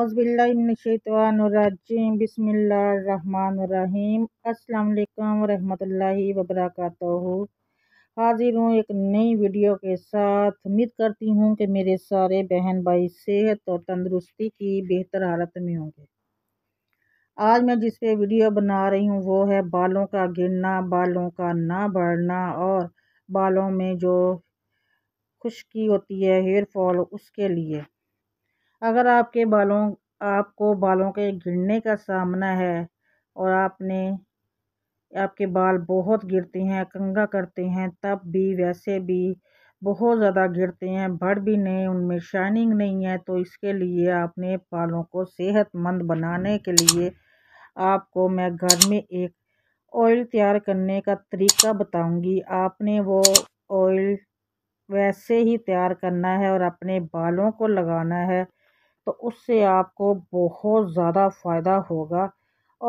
अज़बिल्लाशतवानरजीम बसमीम अल्लाम वरहमल वबरक हाजिर हूँ एक नई वीडियो के साथ उम्मीद करती हूँ कि मेरे सारे बहन भाई सेहत और तंदरुस्ती की बेहतर हालत में होंगे आज मैं जिस पे वीडियो बना रही हूँ वो है बालों का गिरना बालों का ना बढ़ना और बालों में जो खुश्की होती है हेयर फॉल उसके लिए अगर आपके बालों आपको बालों के गिरने का सामना है और आपने आपके बाल बहुत गिरते हैं कंगा करते हैं तब भी वैसे भी बहुत ज़्यादा गिरते हैं बढ़ भी नहीं उनमें शाइनिंग नहीं है तो इसके लिए आपने बालों को सेहतमंद बनाने के लिए आपको मैं घर में एक ऑयल तैयार करने का तरीका बताऊंगी आपने वो ऑयल वैसे ही तैयार करना है और अपने बालों को लगाना है तो उससे आपको बहुत ज़्यादा फ़ायदा होगा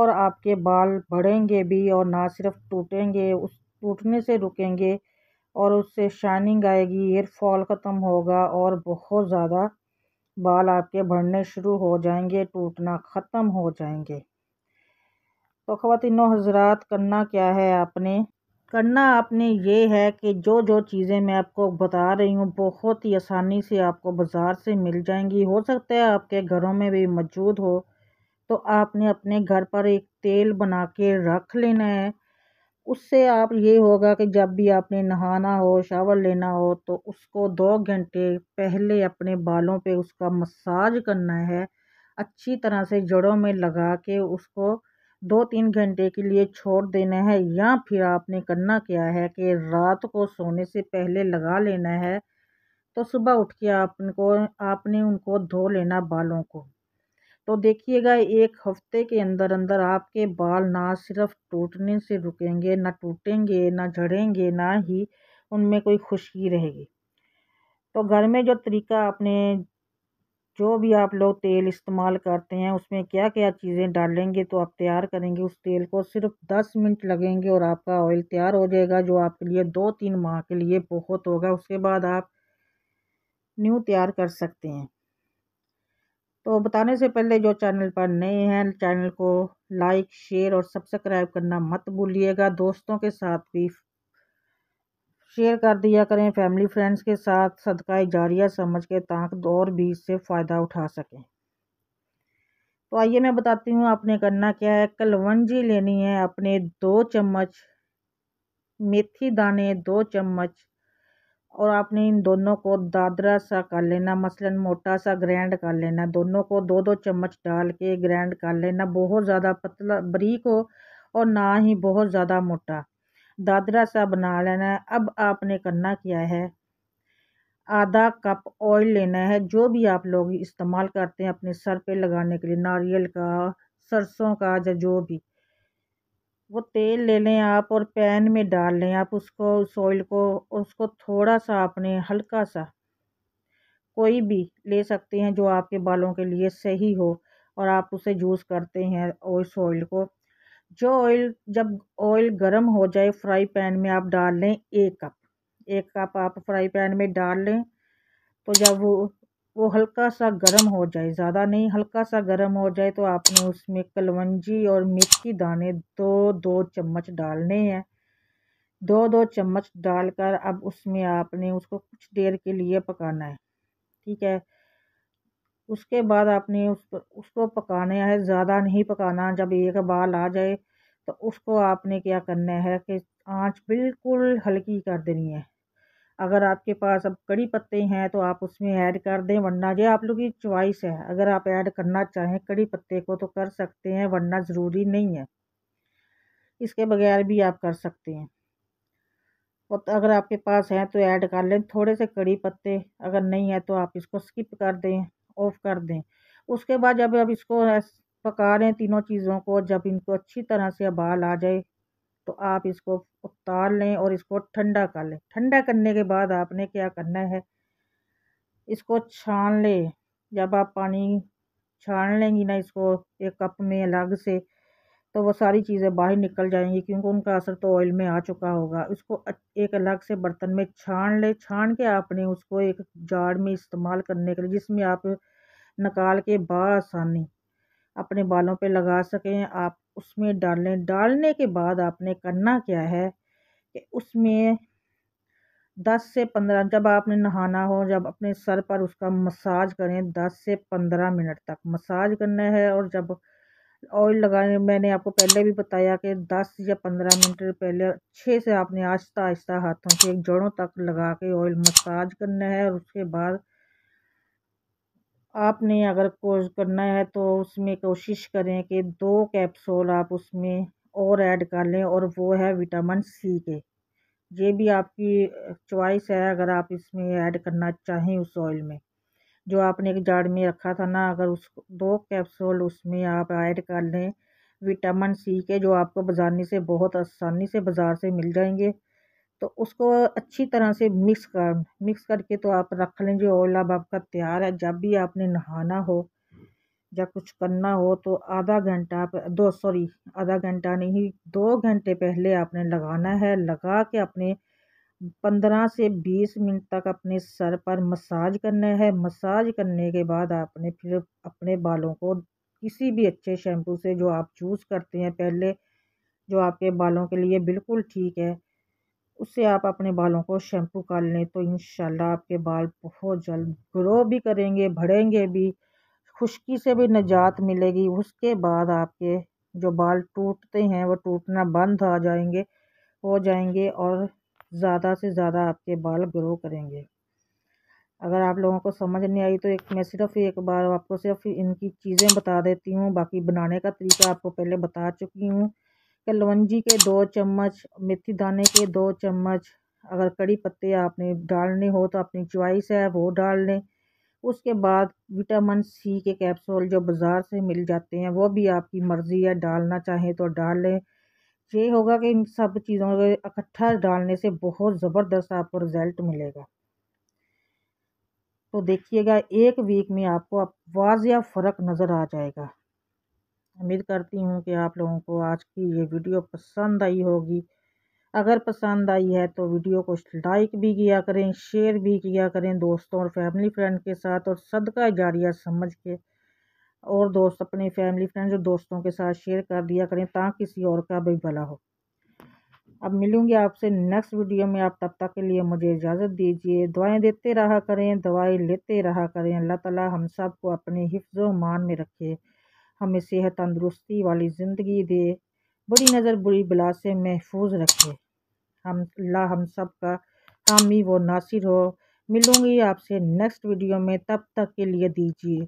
और आपके बाल बढ़ेंगे भी और ना सिर्फ टूटेंगे उस टूटने से रुकेंगे और उससे शाइनिंग आएगी हेयर फॉल ख़त्म होगा और बहुत ज़्यादा बाल आपके बढ़ने शुरू हो जाएंगे टूटना ख़त्म हो जाएंगे तो ख़वातिन हजरात करना क्या है आपने करना आपने ये है कि जो जो चीज़ें मैं आपको बता रही हूँ बहुत ही आसानी से आपको बाज़ार से मिल जाएंगी हो सकता है आपके घरों में भी मौजूद हो तो आपने अपने घर पर एक तेल बना के रख लेना है उससे आप ये होगा कि जब भी आपने नहाना हो शावर लेना हो तो उसको दो घंटे पहले अपने बालों पे उसका मसाज करना है अच्छी तरह से जड़ों में लगा के उसको दो तीन घंटे के लिए छोड़ देना है या फिर आपने करना क्या है कि रात को सोने से पहले लगा लेना है तो सुबह उठ के आपको आपने उनको धो लेना बालों को तो देखिएगा एक हफ्ते के अंदर अंदर आपके बाल ना सिर्फ टूटने से रुकेंगे ना टूटेंगे ना झड़ेंगे ना ही उनमें कोई खुशकी रहेगी तो घर में जो तरीका आपने जो भी आप लोग तेल इस्तेमाल करते हैं उसमें क्या क्या चीज़ें डालेंगे तो आप तैयार करेंगे उस तेल को सिर्फ दस मिनट लगेंगे और आपका ऑयल तैयार हो जाएगा जो आपके लिए दो तीन माह के लिए बहुत होगा उसके बाद आप न्यू तैयार कर सकते हैं तो बताने से पहले जो चैनल पर नए हैं चैनल को लाइक शेयर और सब्सक्राइब करना मत भूलिएगा दोस्तों के साथ भी शेयर कर दिया करें फैमिली फ्रेंड्स के साथ सदका जारिया समझ के ताकत और भी इससे फ़ायदा उठा सकें तो आइए मैं बताती हूँ आपने करना क्या है कलवंजी लेनी है अपने दो चम्मच मेथी दाने दो चम्मच और आपने इन दोनों को दादरा सा कर लेना मसलन मोटा सा ग्रैंड कर लेना दोनों को दो दो चम्मच डाल के ग्रैंड कर लेना बहुत ज़्यादा पतला बरीक हो और ना ही बहुत ज़्यादा मोटा दादरा सा बना लेना है अब आपने करना क्या है आधा कप ऑयल लेना है जो भी आप लोग इस्तेमाल करते हैं अपने सर पे लगाने के लिए नारियल का सरसों का या जो भी वो तेल ले लें आप और पैन में डाल लें आप उसको उस ऑयल को और उसको थोड़ा सा आपने हल्का सा कोई भी ले सकते हैं जो आपके बालों के लिए सही हो और आप उसे यूज़ करते हैं उस ऑयल को जो ऑयल जब ऑयल गर्म हो जाए फ्राई पैन में आप डाल लें एक कप एक कप आप फ्राई पैन में डाल लें तो जब वो वो हल्का सा गर्म हो जाए ज़्यादा नहीं हल्का सा गर्म हो जाए तो आपने उसमें कलवंजी और मिर्ची दाने दो दो चम्मच डालने हैं दो दो चम्मच डालकर अब उसमें आपने उसको कुछ देर के लिए पकाना है ठीक है उसके बाद आपने उस उसको पकाना है ज़्यादा नहीं पकाना जब एक बाल आ जाए तो उसको आपने क्या करना है कि आँच बिल्कुल हल्की कर देनी है अगर आपके पास अब कड़ी पत्ते हैं तो आप उसमें ऐड कर दें वरना ये आप लोग की च्वाइस है अगर आप ऐड करना चाहें कड़ी पत्ते को तो कर सकते हैं वरना ज़रूरी नहीं है इसके बगैर भी आप कर सकते हैं और तो अगर आपके पास हैं तो ऐड कर लें थोड़े से कड़ी पत्ते अगर नहीं है तो आप इसको स्किप कर दें ऑफ़ कर दें उसके बाद जब अब इसको पका रहे हैं तीनों चीज़ों को जब इनको अच्छी तरह से उबाल आ जाए तो आप इसको उतार लें और इसको ठंडा कर लें ठंडा करने के बाद आपने क्या करना है इसको छान लें जब आप पानी छान लेंगी ना इसको एक कप में अलग से तो वो सारी चीज़ें बाहर निकल जाएंगी क्योंकि उनका असर तो ऑयल में आ चुका होगा उसको एक अलग से बर्तन में छान ले छान के आपने उसको एक जार में इस्तेमाल करने के लिए जिसमें आप निकाल के बसानी अपने बालों पे लगा सकें आप उसमें डालें डालने के बाद आपने करना क्या है कि उसमें दस से पंद्रह जब आपने नहाना हो जब अपने सर पर उसका मसाज करें दस से पंद्रह मिनट तक मसाज करना है और जब ऑयल लगाने मैंने आपको पहले भी बताया कि 10 या 15 मिनट पहले अच्छे से आपने आहिस्ता आहिस्ता हाथों से जड़ों तक लगा के ऑयल मसाज करना है और उसके बाद आपने अगर कोर्स करना है तो उसमें कोशिश करें कि दो कैप्सूल आप उसमें और ऐड कर लें और वो है विटामिन सी के ये भी आपकी चॉइस है अगर आप इसमें ऐड करना चाहें उस ऑयल में जो आपने एक जार में रखा था ना अगर उस दो कैप्सूल उसमें आप ऐड कर लें विटामिन सी के जो आपको बाज़ारने से बहुत आसानी से बाज़ार से मिल जाएंगे तो उसको अच्छी तरह से मिक्स कर मिक्स करके तो आप रख लें जो ऑयल अब आपका तैयार है जब भी आपने नहाना हो या कुछ करना हो तो आधा घंटा आप दो सॉरी आधा घंटा नहीं दो घंटे पहले आपने लगाना है लगा के अपने पंद्रह से बीस मिनट तक अपने सर पर मसाज करना है मसाज करने के बाद आपने फिर अपने बालों को किसी भी अच्छे शैम्पू से जो आप चूज़ करते हैं पहले जो आपके बालों के लिए बिल्कुल ठीक है उससे आप अपने बालों को शैम्पू कर लें तो इन आपके बाल बहुत जल्द ग्रो भी करेंगे बढ़ेंगे भी खुश्की से भी निजात मिलेगी उसके बाद आपके जो बाल टूटते हैं वो टूटना बंद आ जाएंगे हो जाएंगे और ज़्यादा से ज़्यादा आपके बाल ग्रो करेंगे अगर आप लोगों को समझ नहीं आई तो एक मैं सिर्फ एक बार आपको सिर्फ इनकी चीज़ें बता देती हूँ बाकी बनाने का तरीका आपको पहले बता चुकी हूँ कि लवंजी के दो चम्मच मेथी दाने के दो चम्मच अगर कड़ी पत्ते आपने डालने हो तो अपनी च्वाइस है वो डाल लें उसके बाद विटामिन सी के कैप्सूल जो बाज़ार से मिल जाते हैं वो भी आपकी मर्ज़ी है डालना चाहें तो डाल लें ये होगा कि इन सब चीज़ों को इकट्ठा डालने से बहुत ज़बरदस्त आपको रिज़ल्ट मिलेगा तो देखिएगा एक वीक में आपको आप वाजिया फ़र्क नज़र आ जाएगा उम्मीद करती हूँ कि आप लोगों को आज की ये वीडियो पसंद आई होगी अगर पसंद आई है तो वीडियो को लाइक भी किया करें शेयर भी किया करें दोस्तों और फैमिली फ्रेंड के साथ और सदका जारिया समझ के और दोस्त अपने फैमिली फ्रेंड्स और दोस्तों के साथ शेयर कर दिया करें ताकि किसी और का भी भला हो अब मिलूँगी आपसे नेक्स्ट वीडियो में आप तब तक के लिए मुझे इजाज़त दीजिए दवाएं देते रहा करें दवाई लेते रहा करें अल्लाह ताला हम सब को अपने हिफ्ज़ मान में रखे हमें सेहत तंदरुस्ती वाली ज़िंदगी दे बुरी नज़र बुरी बला से महफूज रखे हम अल्लाह हम सब का हामी वो नासिर हो मिलूँगी आपसे नेक्स्ट वीडियो में तब तक के लिए दीजिए